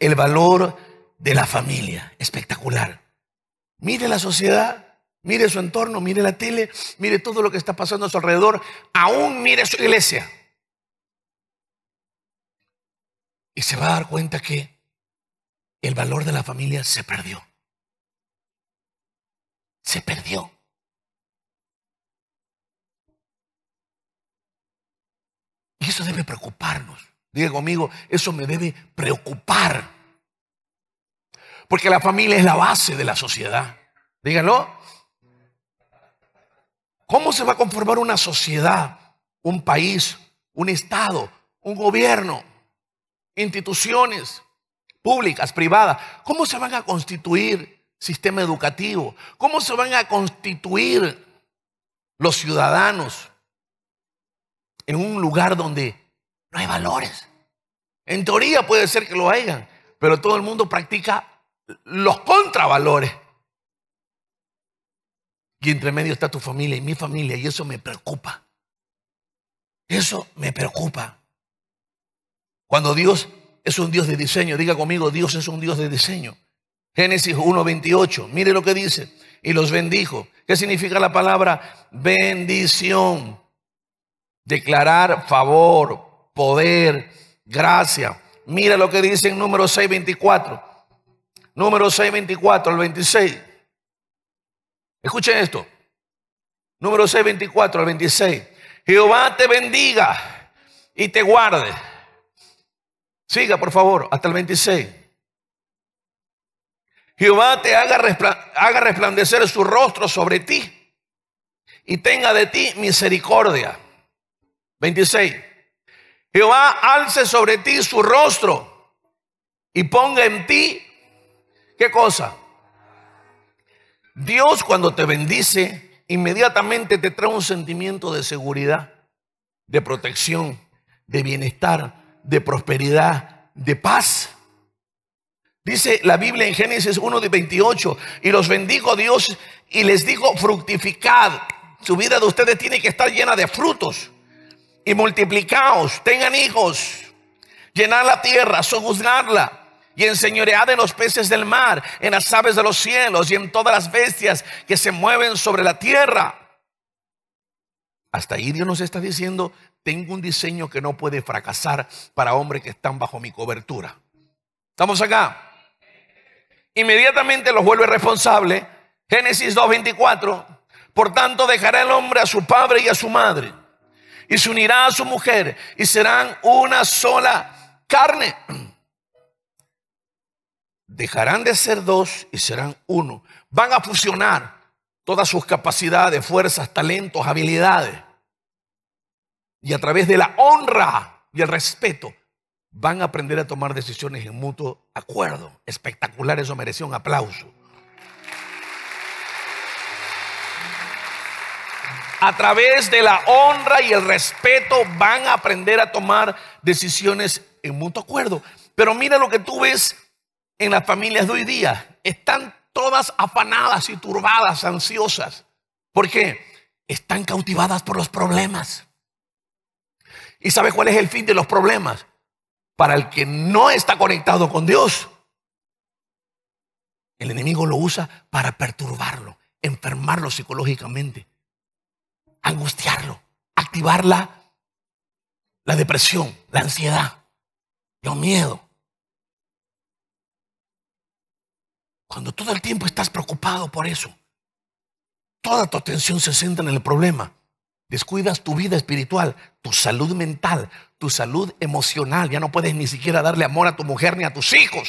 el valor de la familia. Espectacular. Mire la sociedad, mire su entorno, mire la tele, mire todo lo que está pasando a su alrededor, aún mire su iglesia. Y se va a dar cuenta que el valor de la familia se perdió. Se perdió. Y eso debe preocuparnos. Diga conmigo, eso me debe preocupar. Porque la familia es la base de la sociedad. Díganlo. ¿Cómo se va a conformar una sociedad, un país, un Estado, un gobierno, instituciones públicas, privadas? ¿Cómo se van a constituir sistema educativo? ¿Cómo se van a constituir los ciudadanos en un lugar donde no hay valores. En teoría puede ser que lo hayan, pero todo el mundo practica los contravalores. Y entre medio está tu familia y mi familia, y eso me preocupa. Eso me preocupa. Cuando Dios es un Dios de diseño, diga conmigo, Dios es un Dios de diseño. Génesis 1.28, mire lo que dice, y los bendijo. ¿Qué significa la palabra bendición? Declarar favor, poder, gracia. Mira lo que dice en número 624. Número 624 al 26. Escuchen esto. Número 624 al 26. Jehová te bendiga y te guarde. Siga, por favor, hasta el 26. Jehová te haga, haga resplandecer su rostro sobre ti y tenga de ti misericordia. 26. Jehová alce sobre ti su rostro y ponga en ti, ¿qué cosa? Dios cuando te bendice, inmediatamente te trae un sentimiento de seguridad, de protección, de bienestar, de prosperidad, de paz. Dice la Biblia en Génesis 1 de 28, y los bendijo Dios y les digo fructificad. Su vida de ustedes tiene que estar llena de frutos y multiplicaos, tengan hijos, llenad la tierra, sojuzgarla y enseñoread en los peces del mar, en las aves de los cielos y en todas las bestias que se mueven sobre la tierra. Hasta ahí Dios nos está diciendo, tengo un diseño que no puede fracasar para hombres que están bajo mi cobertura. ¿Estamos acá? Inmediatamente los vuelve responsable. Génesis 2.24. Por tanto, dejará el hombre a su padre y a su madre y se unirá a su mujer y serán una sola carne. Dejarán de ser dos y serán uno. Van a fusionar todas sus capacidades, fuerzas, talentos, habilidades. Y a través de la honra y el respeto van a aprender a tomar decisiones en mutuo acuerdo. Espectacular, eso mereció un aplauso. a través de la honra y el respeto van a aprender a tomar decisiones en mutuo acuerdo. Pero mira lo que tú ves en las familias de hoy día. Están todas afanadas y turbadas, ansiosas. porque Están cautivadas por los problemas. ¿Y sabes cuál es el fin de los problemas? Para el que no está conectado con Dios, el enemigo lo usa para perturbarlo, enfermarlo psicológicamente angustiarlo, activar la, depresión, la ansiedad, los miedo. Cuando todo el tiempo estás preocupado por eso, toda tu atención se centra en el problema. Descuidas tu vida espiritual, tu salud mental, tu salud emocional. Ya no puedes ni siquiera darle amor a tu mujer ni a tus hijos.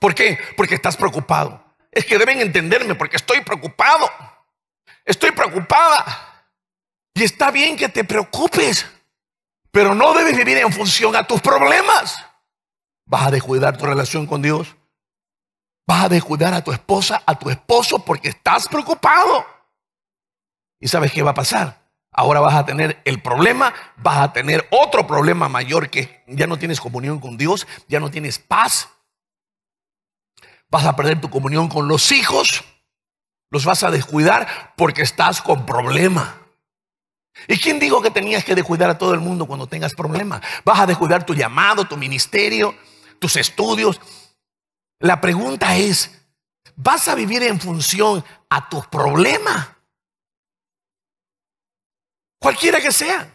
¿Por qué? Porque estás preocupado es que deben entenderme porque estoy preocupado. Estoy preocupada. Y está bien que te preocupes, pero no debes vivir en función a tus problemas. Vas a descuidar tu relación con Dios. Vas a descuidar a tu esposa, a tu esposo, porque estás preocupado. ¿Y sabes qué va a pasar? Ahora vas a tener el problema, vas a tener otro problema mayor que ya no tienes comunión con Dios, ya no tienes paz, vas a perder tu comunión con los hijos, los vas a descuidar porque estás con problema. ¿Y quién dijo que tenías que descuidar a todo el mundo cuando tengas problemas? Vas a descuidar tu llamado, tu ministerio, tus estudios. La pregunta es, ¿vas a vivir en función a tus problemas? Cualquiera que sea.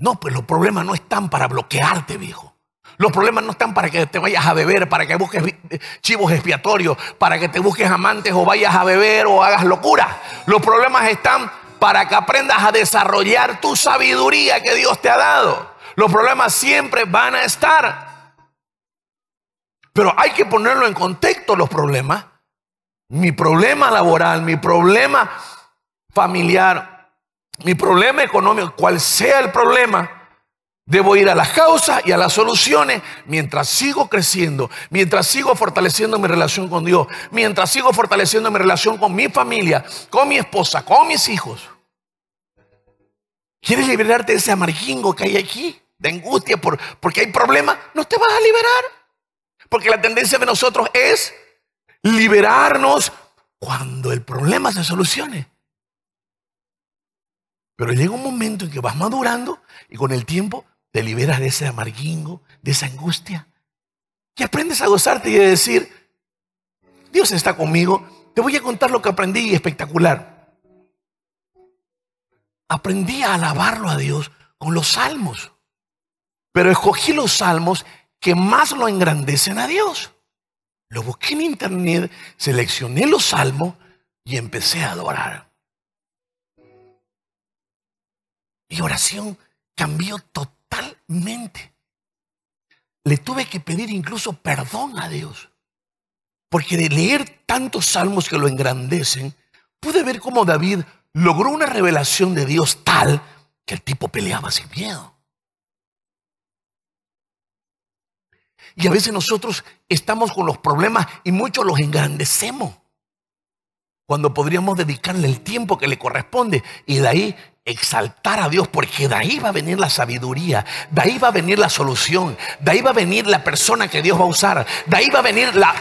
No, pues los problemas no están para bloquearte, viejo. Los problemas no están para que te vayas a beber, para que busques eh, chivos expiatorios, para que te busques amantes o vayas a beber o hagas locura. Los problemas están para que aprendas a desarrollar tu sabiduría que Dios te ha dado. Los problemas siempre van a estar. Pero hay que ponerlo en contexto los problemas. Mi problema laboral, mi problema familiar, mi problema económico, cual sea el problema, Debo ir a las causas y a las soluciones mientras sigo creciendo, mientras sigo fortaleciendo mi relación con Dios, mientras sigo fortaleciendo mi relación con mi familia, con mi esposa, con mis hijos. ¿Quieres liberarte de ese amargingo que hay aquí? De angustia por, porque hay problemas. No te vas a liberar. Porque la tendencia de nosotros es liberarnos cuando el problema se solucione. Pero llega un momento en que vas madurando y con el tiempo te liberas de ese amarguingo, de esa angustia. Y aprendes a gozarte y a decir, Dios está conmigo. Te voy a contar lo que aprendí y espectacular. Aprendí a alabarlo a Dios con los salmos. Pero escogí los salmos que más lo engrandecen a Dios. Lo busqué en internet, seleccioné los salmos y empecé a adorar. Mi oración cambió totalmente totalmente. Le tuve que pedir incluso perdón a Dios. Porque de leer tantos salmos que lo engrandecen, pude ver cómo David logró una revelación de Dios tal que el tipo peleaba sin miedo. Y a veces nosotros estamos con los problemas y muchos los engrandecemos cuando podríamos dedicarle el tiempo que le corresponde y de ahí exaltar a Dios, porque de ahí va a venir la sabiduría, de ahí va a venir la solución, de ahí va a venir la persona que Dios va a usar, de ahí va a venir la,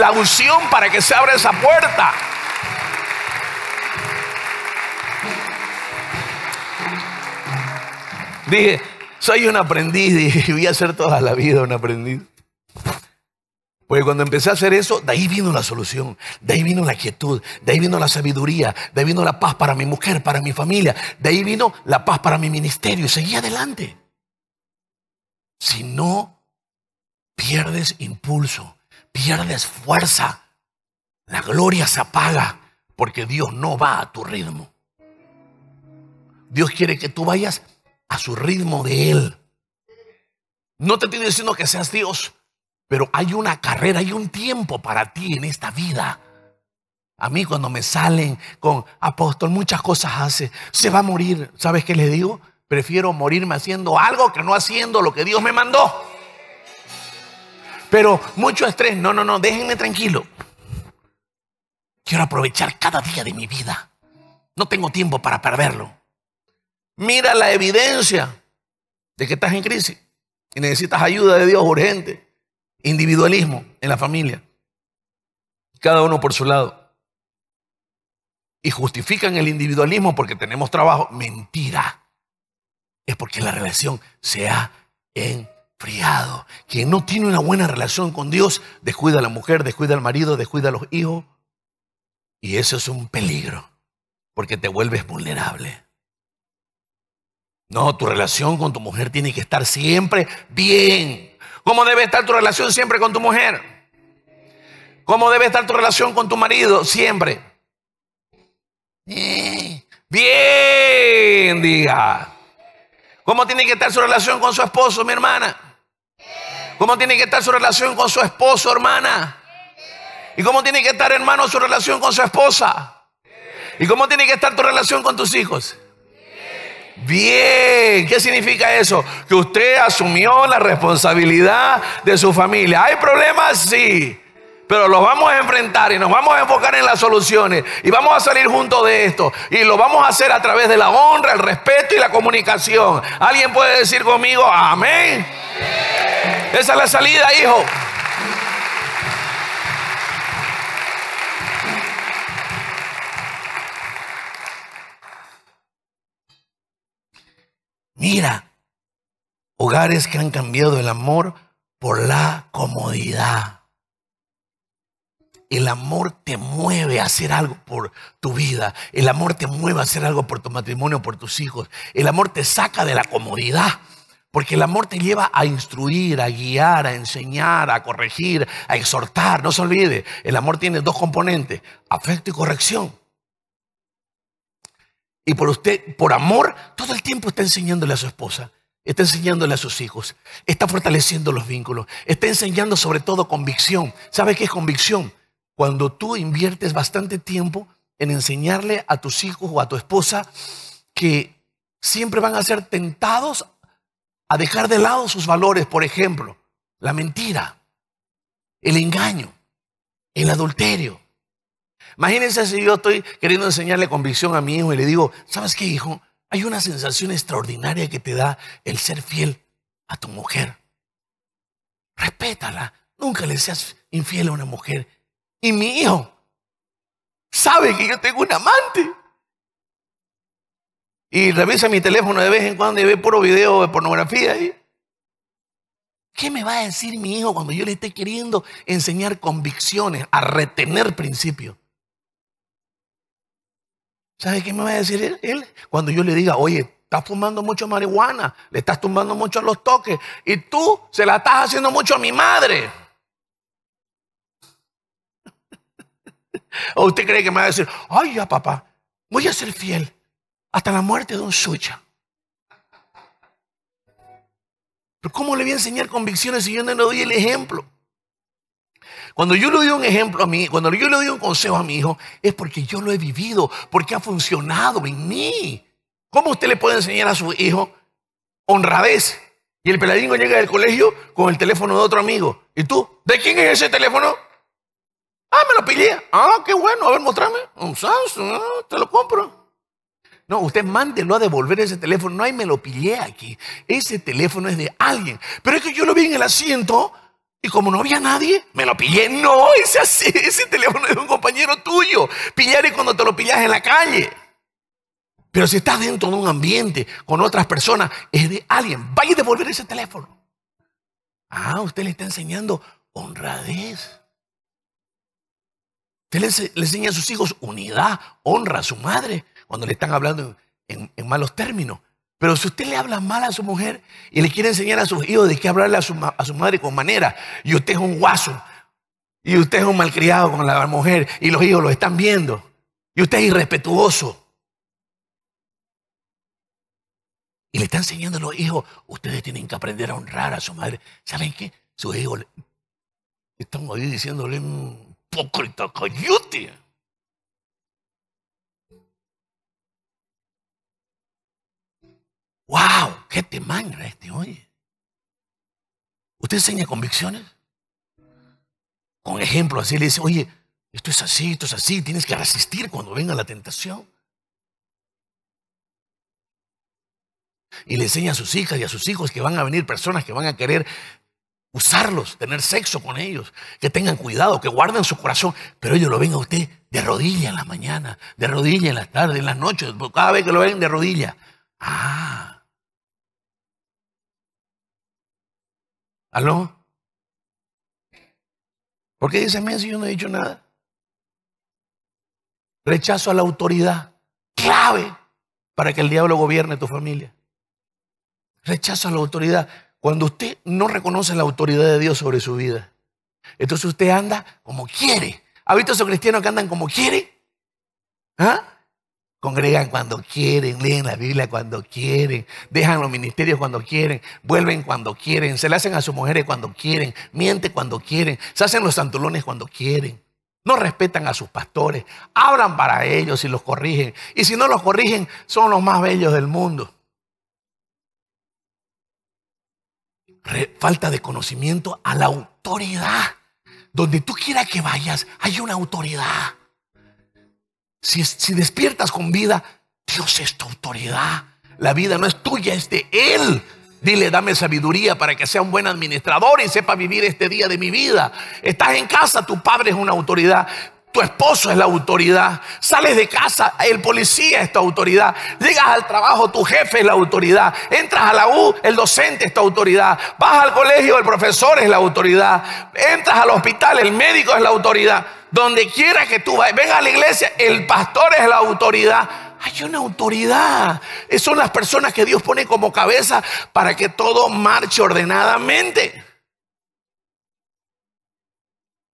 la, unción para que se abra esa puerta. Dije, soy un aprendiz y voy a ser toda la vida un aprendiz. Porque cuando empecé a hacer eso, de ahí vino la solución, de ahí vino la quietud, de ahí vino la sabiduría, de ahí vino la paz para mi mujer, para mi familia, de ahí vino la paz para mi ministerio y seguí adelante. Si no, pierdes impulso, pierdes fuerza, la gloria se apaga porque Dios no va a tu ritmo. Dios quiere que tú vayas a su ritmo de Él. No te estoy diciendo que seas Dios, pero hay una carrera, hay un tiempo para ti en esta vida. A mí cuando me salen con apóstol, muchas cosas hace, se va a morir. ¿Sabes qué le digo? Prefiero morirme haciendo algo que no haciendo lo que Dios me mandó. Pero mucho estrés, no, no, no, déjenme tranquilo. Quiero aprovechar cada día de mi vida. No tengo tiempo para perderlo. Mira la evidencia de que estás en crisis y necesitas ayuda de Dios urgente. Individualismo en la familia. Cada uno por su lado. Y justifican el individualismo porque tenemos trabajo. Mentira. Es porque la relación se ha enfriado. Quien no tiene una buena relación con Dios, descuida a la mujer, descuida al marido, descuida a los hijos. Y eso es un peligro, porque te vuelves vulnerable. No, tu relación con tu mujer tiene que estar siempre bien. ¿Cómo debe estar tu relación siempre con tu mujer? ¿Cómo debe estar tu relación con tu marido siempre? Eh, bien, diga. ¿Cómo tiene que estar su relación con su esposo, mi hermana? ¿Cómo tiene que estar su relación con su esposo, hermana? ¿Y cómo tiene que estar, hermano, su relación con su esposa? ¿Y cómo tiene que estar tu relación con tus hijos? Bien, ¿qué significa eso? Que usted asumió la responsabilidad de su familia. ¿Hay problemas? Sí. Pero los vamos a enfrentar y nos vamos a enfocar en las soluciones. Y vamos a salir juntos de esto. Y lo vamos a hacer a través de la honra, el respeto y la comunicación. ¿Alguien puede decir conmigo, amén? Esa es la salida, hijo. Mira, Hogares que han cambiado el amor por la comodidad. El amor te mueve a hacer algo por tu vida. El amor te mueve a hacer algo por tu matrimonio, por tus hijos. El amor te saca de la comodidad. Porque el amor te lleva a instruir, a guiar, a enseñar, a corregir, a exhortar. No se olvide, el amor tiene dos componentes, afecto y corrección. Y por usted, por amor, todo el tiempo está enseñándole a su esposa, está enseñándole a sus hijos, está fortaleciendo los vínculos, está enseñando sobre todo convicción. ¿Sabe qué es convicción? Cuando tú inviertes bastante tiempo en enseñarle a tus hijos o a tu esposa que siempre van a ser tentados a dejar de lado sus valores, por ejemplo, la mentira, el engaño, el adulterio, Imagínense si yo estoy queriendo enseñarle convicción a mi hijo y le digo, ¿sabes qué, hijo? Hay una sensación extraordinaria que te da el ser fiel a tu mujer. Respétala. Nunca le seas infiel a una mujer. Y mi hijo sabe que yo tengo un amante. Y revisa mi teléfono de vez en cuando y ve puro video de pornografía ahí. ¿Qué me va a decir mi hijo cuando yo le esté queriendo enseñar convicciones, a retener principios? ¿Sabe qué me va a decir él? Cuando yo le diga, oye, estás fumando mucho marihuana, le estás tumbando mucho a los toques y tú se la estás haciendo mucho a mi madre. ¿O usted cree que me va a decir, ay ya papá, voy a ser fiel hasta la muerte de un sucha? Pero ¿cómo le voy a enseñar convicciones si yo no le doy el ejemplo? Cuando yo le doy un ejemplo a mí, cuando yo le doy un consejo a mi hijo, es porque yo lo he vivido, porque ha funcionado en mí. ¿Cómo usted le puede enseñar a su hijo honradez? Y el peladín llega del colegio con el teléfono de otro amigo. ¿Y tú? ¿De quién es ese teléfono? Ah, me lo pillé. Ah, qué bueno. A ver, mostrame. Un Samsung. Ah, te lo compro. No, usted mándelo a devolver ese teléfono. No hay me lo pillé aquí. Ese teléfono es de alguien. Pero es que yo lo vi en el asiento y como no había nadie, me lo pillé. No, ese, ese teléfono es de un compañero tuyo. Pillar es cuando te lo pillas en la calle. Pero si estás dentro de un ambiente con otras personas, es de alguien. Vaya a devolver ese teléfono. Ah, usted le está enseñando honradez. Usted le, enseña a sus hijos unidad, honra a su madre cuando le están hablando en malos términos. Pero si usted le habla mal a su mujer y le quiere enseñar a sus hijos de qué hablarle a su, madre con manera, y usted es un guaso, y usted es un malcriado con la mujer, y los hijos lo están viendo, y usted es irrespetuoso. Y le está enseñando a los hijos, ustedes tienen que aprender a honrar a su madre. ¿Saben qué? Sus hijos le... están ahí diciéndole un hipócrita, coyote. ¡Wow! ¡Qué manga este, oye! ¿Usted enseña convicciones? Con ejemplo, así le dice, oye, esto es así, esto es así, tienes que resistir cuando venga la tentación. Y le enseña a sus hijas y a sus hijos que van a venir personas que van a querer usarlos, tener sexo con ellos, que tengan cuidado, que guarden su corazón, pero ellos lo ven a usted de rodilla en la mañana, de rodilla en las tarde, en las noches, cada vez que lo ven de rodilla. Ah, ¿Aló? ¿Por qué dice mí si yo no he dicho nada? Rechazo a la autoridad, clave para que el diablo gobierne tu familia. Rechazo a la autoridad. Cuando usted no reconoce la autoridad de Dios sobre su vida, entonces usted anda como quiere. ¿Ha visto esos cristianos que andan como quiere? ¿Ah? Congregan cuando quieren, leen la Biblia cuando quieren, dejan los ministerios cuando quieren, vuelven cuando quieren, se le hacen a sus mujeres cuando quieren, mienten cuando quieren, se hacen los santulones cuando quieren. No respetan a sus pastores, hablan para ellos y los corrigen. Y si no los corrigen, son los más bellos del mundo. falta de conocimiento a la autoridad. Donde tú quieras que vayas, hay una autoridad. Si, despiertas con vida, Dios es tu autoridad. La vida no es tuya, es de Él. Dile, dame sabiduría para que sea un buen administrador y sepa vivir este día de mi vida. Estás en casa, tu padre es una autoridad. Tu esposo es la autoridad. Sales de casa, el policía es tu autoridad. Llegas al trabajo, tu jefe es la autoridad. Entras a la U, el docente es tu autoridad. Vas al colegio, el profesor es la autoridad. Entras al hospital, el médico es la autoridad. Donde quiera que tú vayas, venga a la iglesia, el pastor es la autoridad. Hay una autoridad. Son las personas que Dios pone como cabeza para que todo marche ordenadamente.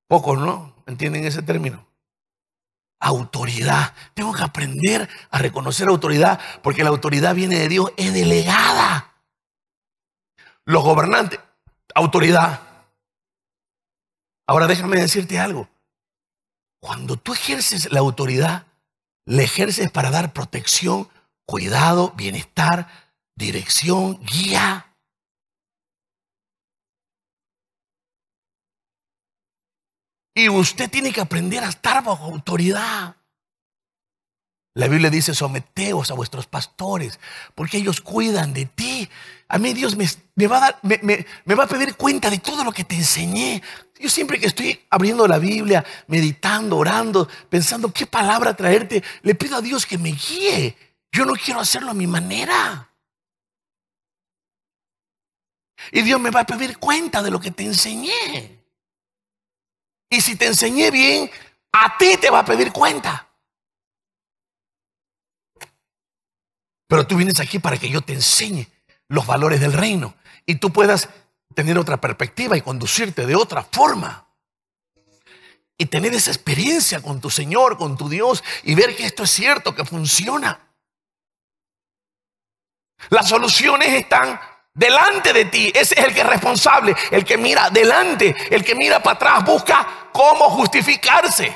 Pocos no. ¿Entienden ese término? Autoridad. Tengo que aprender a reconocer autoridad porque la autoridad viene de Dios, es delegada. Los gobernantes, autoridad. Ahora déjame decirte algo. Cuando tú ejerces la autoridad, la ejerces para dar protección, cuidado, bienestar, dirección, guía. Y usted tiene que aprender a estar bajo autoridad. La Biblia dice, someteos a vuestros pastores, porque ellos cuidan de ti. A mí Dios me, va a va a pedir cuenta de todo lo que te enseñé. Yo siempre que estoy abriendo la Biblia, meditando, orando, pensando qué palabra traerte, le pido a Dios que me guíe. Yo no quiero hacerlo a mi manera. Y Dios me va a pedir cuenta de lo que te enseñé. Y si te enseñé bien, a ti te va a pedir cuenta. Pero tú vienes aquí para que yo te enseñe los valores del reino y tú puedas tener otra perspectiva y conducirte de otra forma. Y tener esa experiencia con tu Señor, con tu Dios y ver que esto es cierto, que funciona. Las soluciones están Delante de ti, ese es el que es responsable, el que mira delante, el que mira para atrás, busca cómo justificarse.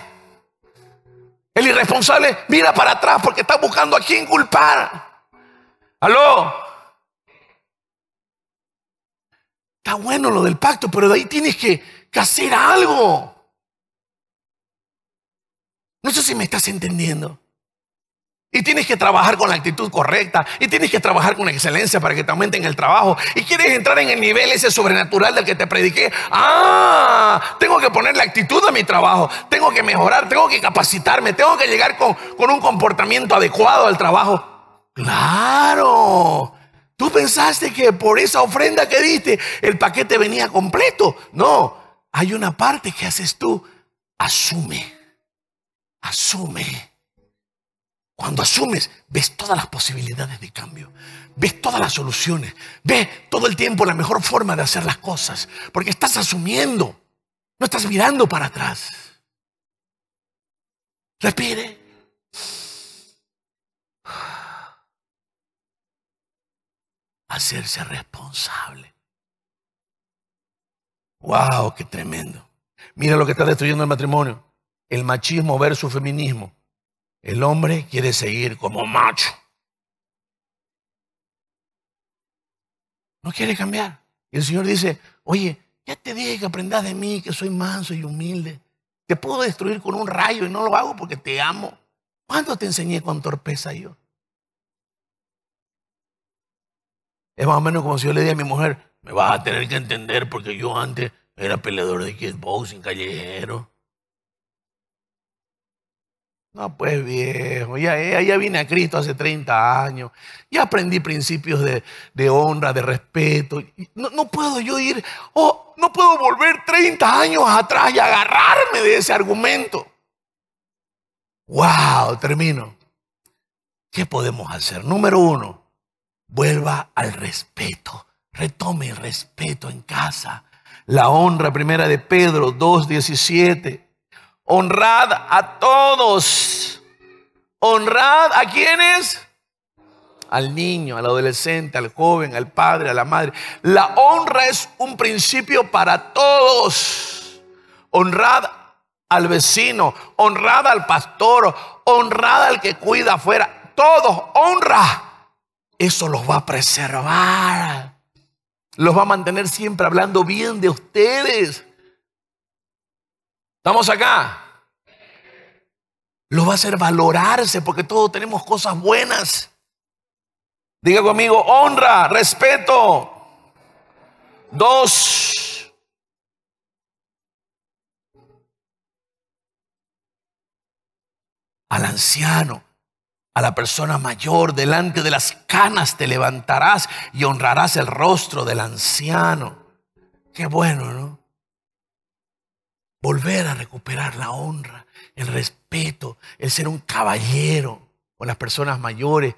El irresponsable mira para atrás porque está buscando a quién culpar. Aló. Está bueno lo del pacto, pero de ahí tienes que hacer algo. No sé si me estás entendiendo. Y tienes que trabajar con la actitud correcta. Y tienes que trabajar con excelencia para que te aumenten el trabajo. Y quieres entrar en el nivel ese sobrenatural del que te prediqué. Ah, tengo que poner la actitud a mi trabajo. Tengo que mejorar, tengo que capacitarme, tengo que llegar con, con un comportamiento adecuado al trabajo. Claro. Tú pensaste que por esa ofrenda que diste el paquete venía completo. No, hay una parte que haces tú. Asume. Asume cuando asumes, ves todas las posibilidades de cambio, ves todas las soluciones, ves todo el tiempo la mejor forma de hacer las cosas, porque estás asumiendo, no estás mirando para atrás. Respire. Hacerse responsable. ¡Wow! ¡Qué tremendo! Mira lo que está destruyendo el matrimonio. El machismo versus feminismo. El hombre quiere seguir como macho. No quiere cambiar. Y el Señor dice, oye, ya te dije que aprendas de mí, que soy manso y humilde. Te puedo destruir con un rayo y no lo hago porque te amo. ¿Cuándo te enseñé con torpeza yo? Es más o menos como si yo le di a mi mujer, me vas a tener que entender porque yo antes era peleador de kickboxing callejero pues viejo, ya, vine a Cristo hace 30 años, ya aprendí principios de, honra, de respeto. No, no, puedo yo ir, oh, no puedo volver 30 años atrás y agarrarme de ese argumento. ¡Wow! Termino. ¿Qué podemos hacer? Número uno, vuelva al respeto. Retome el respeto en casa. La honra primera de Pedro 2.17 Honrad a todos. Honrad a quienes? Al niño, al adolescente, al joven, al padre, a la madre. La honra es un principio para todos. Honrad al vecino, honrad al pastor, honrad al que cuida afuera. Todos, honra. Eso los va a preservar. Los va a mantener siempre hablando bien de ustedes. ¿Estamos acá? Lo va a hacer valorarse porque todos tenemos cosas buenas. Diga conmigo, honra, respeto. Dos. Al anciano, a la persona mayor, delante de las canas te levantarás y honrarás el rostro del anciano. Qué bueno, ¿no? volver a recuperar la honra, el respeto, el ser un caballero con las personas mayores.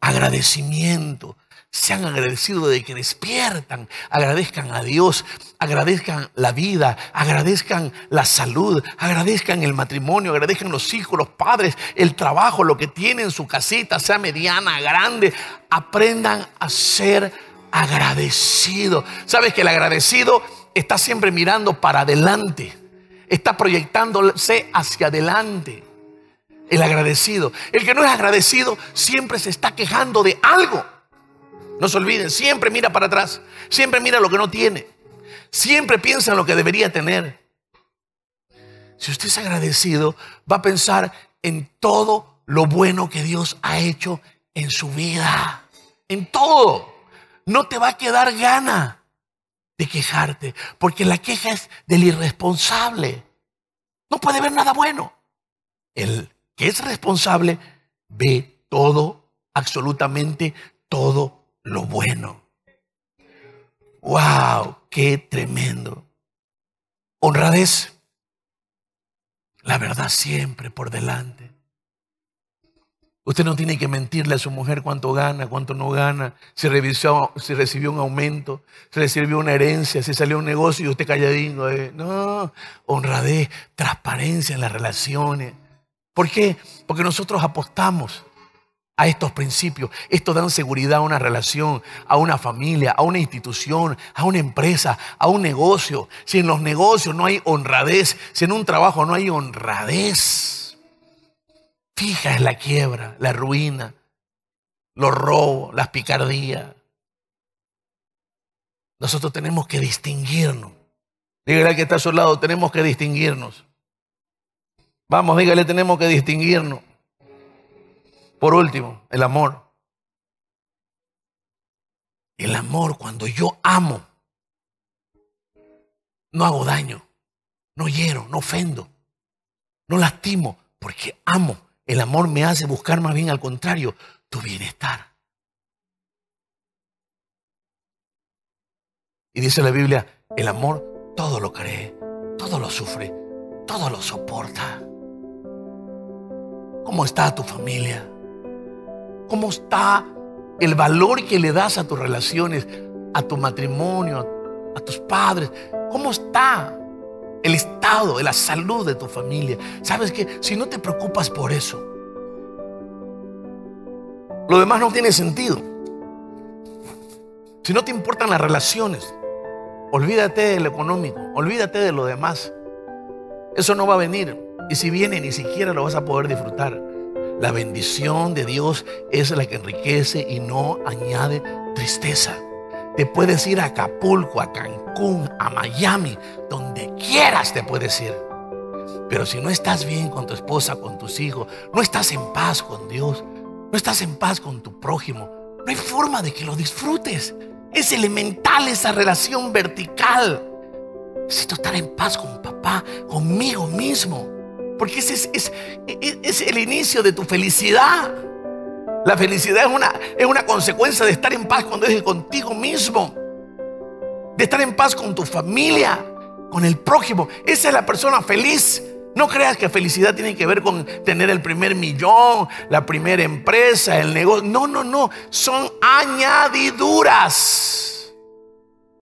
Agradecimiento. Sean agradecidos de que despiertan. Agradezcan a Dios. Agradezcan la vida. Agradezcan la salud. Agradezcan el matrimonio. Agradezcan los hijos, los padres, el trabajo, lo que tienen, su casita, sea mediana, grande. Aprendan a ser agradecidos. ¿Sabes que el agradecido está siempre mirando para adelante, está proyectándose hacia adelante. El agradecido. El que no es agradecido siempre se está quejando de algo. No se olviden, siempre mira para atrás, siempre mira lo que no tiene, siempre piensa en lo que debería tener. Si usted es agradecido, va a pensar en todo lo bueno que Dios ha hecho en su vida, en todo. No te va a quedar gana de quejarte, porque la queja es del irresponsable. No puede ver nada bueno. El que es responsable ve todo, absolutamente todo lo bueno. ¡Wow! ¡Qué tremendo! Honradez. La verdad siempre por delante. Usted no tiene que mentirle a su mujer cuánto gana, cuánto no gana, si, recibió un aumento, si recibió una herencia, si salió un negocio y usted calladín. Eh, no, honradez, transparencia en las relaciones. ¿Por qué? Porque nosotros apostamos a estos principios. Estos dan seguridad a una relación, a una familia, a una institución, a una empresa, a un negocio. Si en los negocios no hay honradez, si en un trabajo no hay honradez, fija es la quiebra, la ruina, los robos, las picardías. Nosotros tenemos que distinguirnos. Dígale al que está a su lado, tenemos que distinguirnos. Vamos, dígale, tenemos que distinguirnos. Por último, el amor. El amor, cuando yo amo, no hago daño, no hiero, no ofendo, no lastimo, porque amo. El amor me hace buscar más bien al contrario tu bienestar. Y dice la Biblia, el amor todo lo cree, todo lo sufre, todo lo soporta. ¿Cómo está tu familia? ¿Cómo está el valor que le das a tus relaciones, a tu matrimonio, a tus padres? ¿Cómo está el estado, de la salud de tu familia. ¿Sabes que Si no te preocupas por eso, lo demás no tiene sentido. Si no te importan las relaciones, olvídate del económico, olvídate de lo demás. Eso no va a venir. Y si viene, ni siquiera lo vas a poder disfrutar. La bendición de Dios es la que enriquece y no añade tristeza. Te puedes ir a Acapulco, a Cancún, a Miami, donde te puede ir. Pero si no estás bien con tu esposa, con tus hijos, no estás en paz con Dios, no estás en paz con tu prójimo, no hay forma de que lo disfrutes. Es elemental esa relación vertical. Necesito estar en paz con papá, conmigo mismo. Porque ese es, el inicio de tu felicidad. La felicidad es una, es una consecuencia de estar en paz con Dios y contigo mismo. De estar en paz con tu familia con el prójimo. Esa es la persona feliz. No creas que felicidad tiene que ver con tener el primer millón, la primera empresa, el negocio. No, no, no. Son añadiduras.